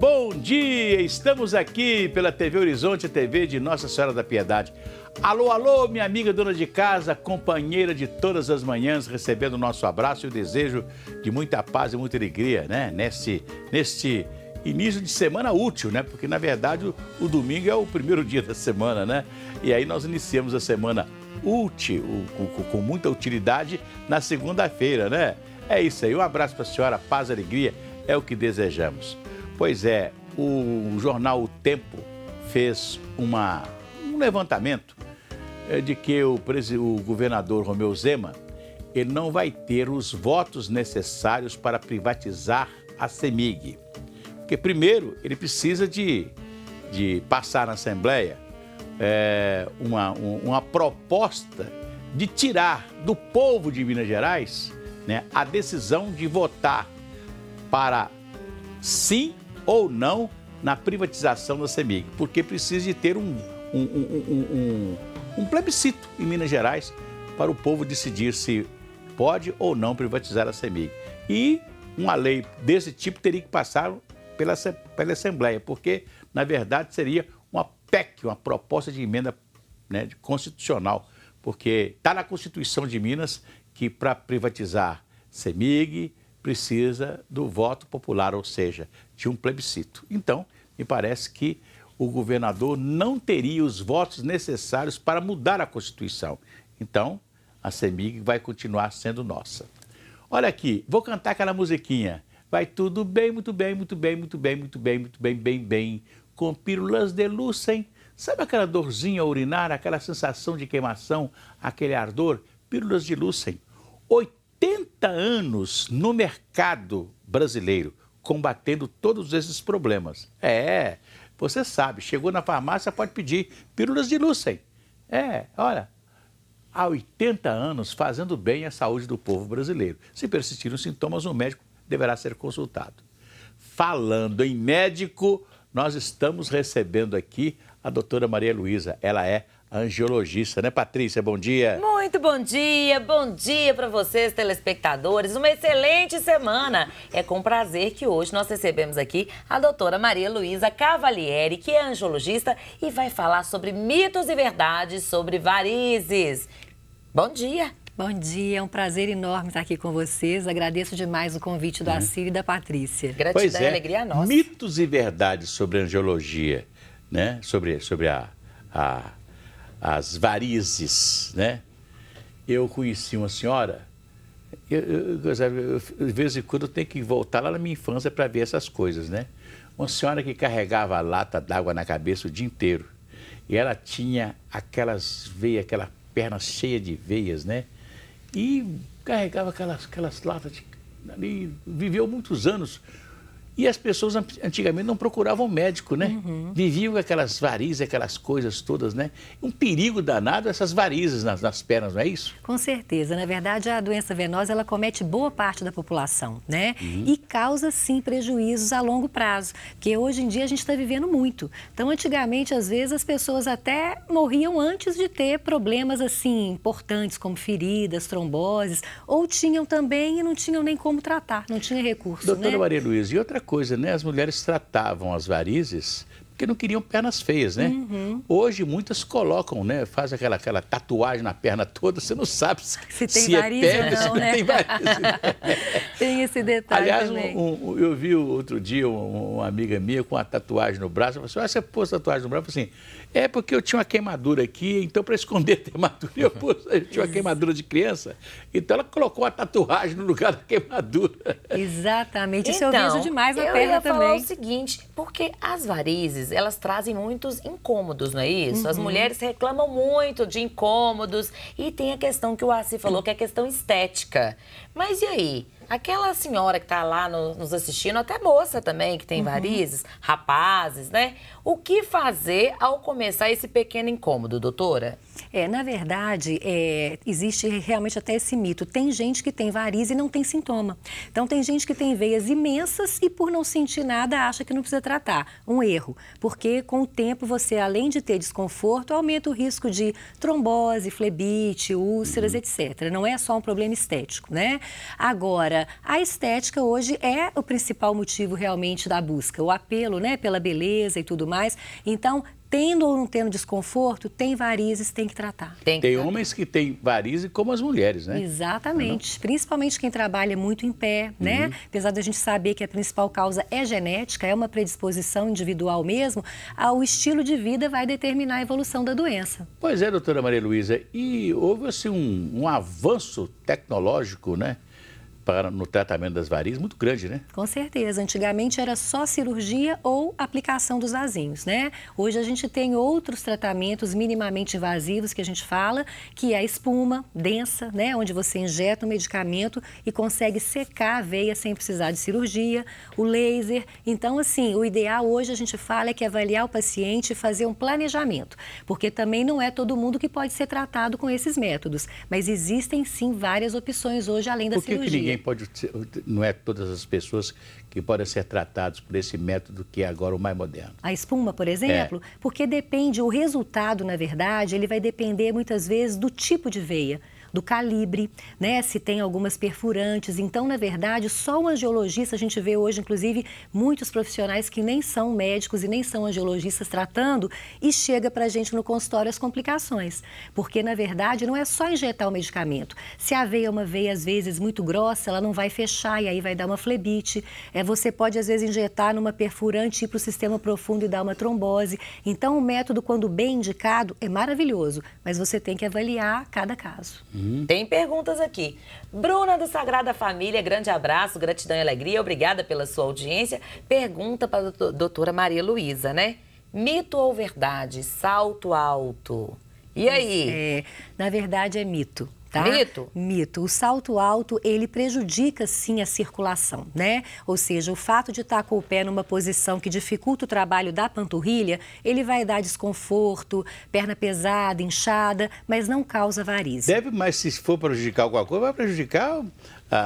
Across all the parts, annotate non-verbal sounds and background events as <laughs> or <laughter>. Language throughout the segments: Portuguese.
Bom dia! Estamos aqui pela TV Horizonte, TV de Nossa Senhora da Piedade. Alô, alô, minha amiga dona de casa, companheira de todas as manhãs, recebendo o nosso abraço e o desejo de muita paz e muita alegria, né? Neste início de semana útil, né? Porque na verdade o, o, domingo é o primeiro <laughs> dia da semana, né? E aí nós iniciamos a semana útil, com, com muita utilidade, na segunda-feira, né? É isso aí, um abraço para a senhora, paz, alegria é o que desejamos. Pois é, o jornal O Tempo fez uma, um levantamento eh, de que o, o governador Romeu Zema ele não vai ter os votos necessários para privatizar a CEMIG. Porque, primeiro, ele precisa de, de passar na Assembleia é, uma, uma proposta de tirar do povo de Minas Gerais né, a decisão de votar para sim ou não na privatização da CEMIG, porque precisa de ter um, um, um, um, plebiscito em Minas Gerais para o povo decidir se pode ou não privatizar a CEMIG. E uma lei desse tipo teria que passar pela, pela Assembleia, porque, na verdade, seria uma PEC, uma proposta de emenda né, constitucional, porque está na Constituição de Minas que para privatizar CEMIG, precisa do voto popular, ou seja, de um plebiscito. Então, me parece que o governador não teria os votos necessários para mudar a Constituição. Então, a CEMIG vai continuar sendo nossa. Olha aqui, vou cantar aquela musiquinha. Vai tudo bem, muito bem, muito bem, muito bem, muito bem, muito bem, bem, bem. Com pílulas de lucem. Sabe aquela dorzinha urinar, aquela sensação de queimação, aquele ardor? Pílulas de lucem. 70 anos no mercado brasileiro, combatendo todos esses problemas. É, você sabe, chegou na farmácia, pode pedir pílulas de Lucem. É, olha, há 80 anos fazendo bem à saúde do povo brasileiro. Se persistirem os sintomas, o médico deverá ser consultado. Falando em médico, nós estamos recebendo aqui a doutora Maria Luísa. Ela é angiologista, né, Patrícia? Bom dia. Muito bom dia, bom dia para vocês, telespectadores. Uma excelente semana. É com prazer que hoje nós recebemos aqui a doutora Maria Luísa Cavalieri, que é angiologista e vai falar sobre mitos e verdades sobre varizes. Bom dia. Bom dia, é um prazer enorme estar aqui com vocês. Agradeço demais o convite do uhum. Assir e da Patrícia. Gratidão pois é. e é alegria nossa. Mitos e verdades sobre angiologia, né? Sobre, sobre a, a as varizes, né? Eu conheci uma senhora, eu, eu, eu, de vez em quando eu tenho que voltar lá na minha infância para ver essas coisas, né? Uma senhora que carregava a lata d'água na cabeça o dia inteiro. E ela tinha aquelas veias, aquela perna cheia de veias, né? E carregava aquelas, aquelas latas de, ali, viveu muitos anos e as pessoas antigamente não procuravam médico, né? Uhum. Viviam com aquelas varizes, aquelas coisas todas, né? Um perigo danado essas varizes nas, nas, pernas, não é isso? Com certeza. Na verdade, a doença venosa, ela comete boa parte da população, né? Uhum. E causa, sim, prejuízos a longo prazo, que hoje em dia a gente está vivendo muito. Então, antigamente, às vezes, as pessoas até morriam antes de ter problemas, assim, importantes, como feridas, tromboses, ou tinham também e não tinham nem como tratar, não tinha recurso, Doutora né? Maria Luiz, e outra coisa, né? As mulheres tratavam as varizes porque não queriam pernas feias, né? Uhum. Hoje muitas colocam, né? Faz aquela, aquela tatuagem na perna toda, você não sabe se, se tem se é nariz, é perna, não, se né? tem nariz. <laughs> tem esse detalhe Aliás, também. Um, um, eu vi outro dia uma amiga minha com uma tatuagem no braço, eu falei assim, ah, você pôs tatuagem no braço? Eu falei assim, é porque eu tinha uma queimadura aqui, então para esconder <laughs> a queimadura, eu, pus, eu tinha uma queimadura de criança, então ela colocou a tatuagem no lugar da queimadura. Exatamente, isso é então, eu vejo demais na perna também. eu ia falar o seguinte, porque as varizes, elas trazem muitos incômodos, não é isso? Uhum. As mulheres reclamam muito de incômodos e tem a questão que o Assi falou, que é a questão estética. Mas e aí? Aquela senhora que está lá no, nos assistindo, até moça também, que tem uhum. varizes, rapazes, né? O que fazer ao começar esse pequeno incômodo, doutora? É, na verdade, é, existe realmente até esse mito. Tem gente que tem variz e não tem sintoma. Então, tem gente que tem veias imensas e, por não sentir nada, acha que não precisa tratar. Um erro, porque com o tempo você, além de ter desconforto, aumenta o risco de trombose, flebite, úlceras, uhum. etc. Não é só um problema estético, né? Agora, a estética hoje é o principal motivo realmente da busca, o apelo, né, pela beleza e tudo mais. Então, tendo ou não tendo desconforto, tem varizes, tem que tratar. Tem, que tem tratar. homens que têm varizes como as mulheres, né? Exatamente. Não? É Principalmente quem trabalha muito em pé, né? uhum. né? Apesar da gente saber que a principal causa é genética, é uma predisposição individual mesmo, o estilo de vida vai determinar a evolução da doença. Pois é, doutora Maria Luísa. E houve assim um, um avanço tecnológico, né? para, no tratamento das varizes muito grande, né? Com certeza. Antigamente era só cirurgia ou aplicação dos vasinhos, né? Hoje a gente tem outros tratamentos minimamente invasivos que a gente fala, que é a espuma densa, né? Onde você injeta um medicamento e consegue secar a veia sem precisar de cirurgia, o laser. Então, assim, o ideal hoje a gente fala é que avaliar o paciente e fazer um planejamento, porque também não é todo mundo que pode ser tratado com esses métodos, mas existem sim várias opções hoje além da cirurgia ninguém pode, não é todas as pessoas que podem ser tratadas por esse método que é agora o mais moderno. A espuma, por exemplo, é. porque depende, o resultado, na verdade, ele vai depender muitas vezes do tipo de veia do calibre, né? Se tem algumas perfurantes. Então, na verdade, só um angiologista, a gente vê hoje, inclusive, muitos profissionais que nem são médicos e nem são angiologistas tratando e chega para a gente no consultório as complicações. Porque, na verdade, não é só injetar o medicamento. Se a veia é uma veia, às vezes, muito grossa, ela não vai fechar e aí vai dar uma flebite. É, você pode, às vezes, injetar numa perfurante e ir para o sistema profundo e dar uma trombose. Então, o método, quando bem indicado, é maravilhoso, mas você tem que avaliar cada caso. Hum. Uhum. Tem perguntas aqui. Bruna do Sagrada Família, grande abraço, gratidão e alegria. Obrigada pela sua audiência. Pergunta para a doutora Maria Luísa, né? Mito ou verdade? Salto alto. E aí? É, na verdade é mito. Tá? Mito? Mito. O salto alto, ele prejudica sim a circulação, né? Ou seja, o fato de estar com o pé numa posição que dificulta o trabalho da panturrilha, ele vai dar desconforto, perna pesada, inchada, mas não causa varizes. Deve, mas se for prejudicar alguma coisa, vai prejudicar a,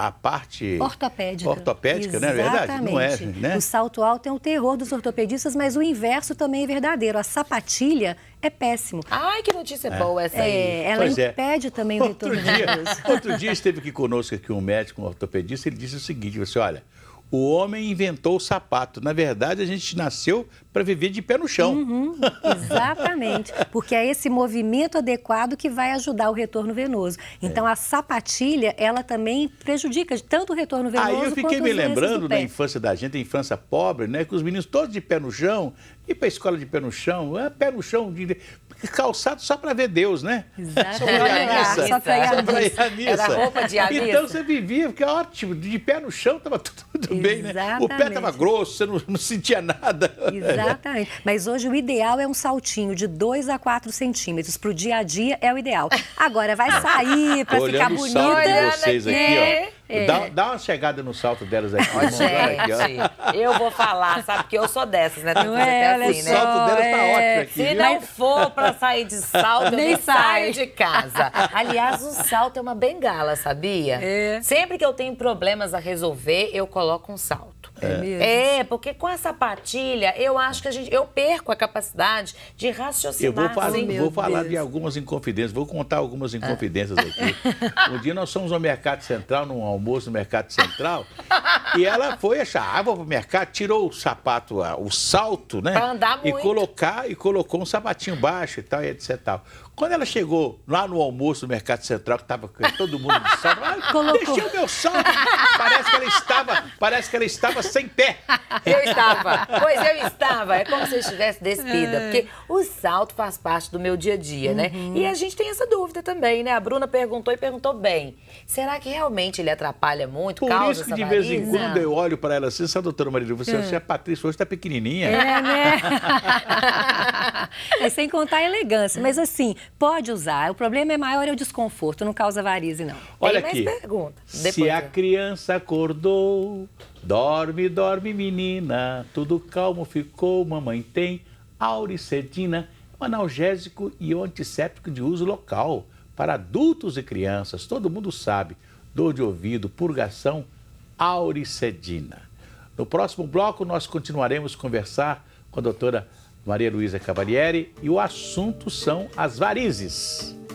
a, a, parte ortopédica, ortopédica né não é verdade? Não é, né? O salto alto é um terror dos ortopedistas, mas o inverso também é verdadeiro. A sapatilha é péssimo. Ai, que notícia é. boa essa é, aí. ela pois é. impede é. também o retorno outro dia, Outro dia esteve aqui conosco aqui um médico, um ortopedista, ele disse o seguinte, você assim, olha, o homem inventou o sapato. Na verdade, a gente nasceu para viver de pé no chão. Uhum, exatamente. <laughs> Porque é esse movimento adequado que vai ajudar o retorno venoso. Então, é. a sapatilha, ela também prejudica tanto o retorno venoso quanto Aí eu fiquei me lembrando da infância da gente, a infância pobre, né? Que os meninos todos de pé no chão, e para a escola de pé no chão, é pé no chão calçado só para ver Deus, né? Exatamente. Só para ir à missa. Só para ir à missa. Era roupa de então missa. Então você vivia, que ótimo, de pé no chão estava <laughs> tudo, tudo bem, né? O pé estava grosso, você não, não, sentia nada. Exatamente. Mas hoje o ideal é um saltinho de 2 a 4 centímetros. Para o dia a dia é o ideal. Agora vai sair para ficar bonita. Olhando o vocês aqui, ó. Né? É. Dá, dá, uma chegada no salto delas aqui. Gente, aqui, eu vou falar, sabe? Porque eu sou dessas, né? Não é, assim, né? O salto delas tá é. ótimo aqui. Se viu? não for pra sair de salto, nem saio de casa. Aliás, o salto é uma bengala, sabia? É. Sempre que eu tenho problemas a resolver, eu coloco um salto. É, é, é, porque com a sapatilha, eu acho que a gente, eu perco a capacidade de raciocinar. Eu vou falar, eu assim. vou falar de algumas inconfidências, vou contar algumas inconfidências <laughs> aqui. Um dia nós fomos ao Mercado Central, num almoço no Mercado Central, e ela foi achar, água para o mercado, tirou o sapato, o salto, né? Pra andar muito. E colocar, e colocou um sapatinho baixo e tal, e etc. Tal. Quando ela chegou lá no almoço no Mercado Central, que estava todo mundo de salto, ela, deixei o meu salto. Parece que ela estava, parece que ela estava sem pé. Eu estava. Pois eu estava. É como se eu estivesse despida. É. Porque o salto faz parte do meu dia a dia, né? Uhum. E a gente tem essa dúvida também, né? A Bruna perguntou e perguntou bem. Será que realmente ele atrapalha muito? Por causa isso que de vez em quando eu olho para ela assim, sabe, doutora Maria, você, é. você é Patrícia, hoje está pequenininha. É, né? <laughs> é, sem contar a elegância. Mas assim, Pode usar. O problema é maior é o desconforto, não causa varize, não. Olha Tem aqui. mais pergunta. Depois Se a eu... criança acordou, dorme, dorme, menina, tudo calmo ficou, mamãe tem auricedina, um analgésico e um antisséptico de uso local para adultos e crianças. Todo mundo sabe. Dor de ouvido, purgação, auricedina. No próximo bloco, nós continuaremos conversar com a doutora Maria Luísa Cavalieri e o assunto são as varizes.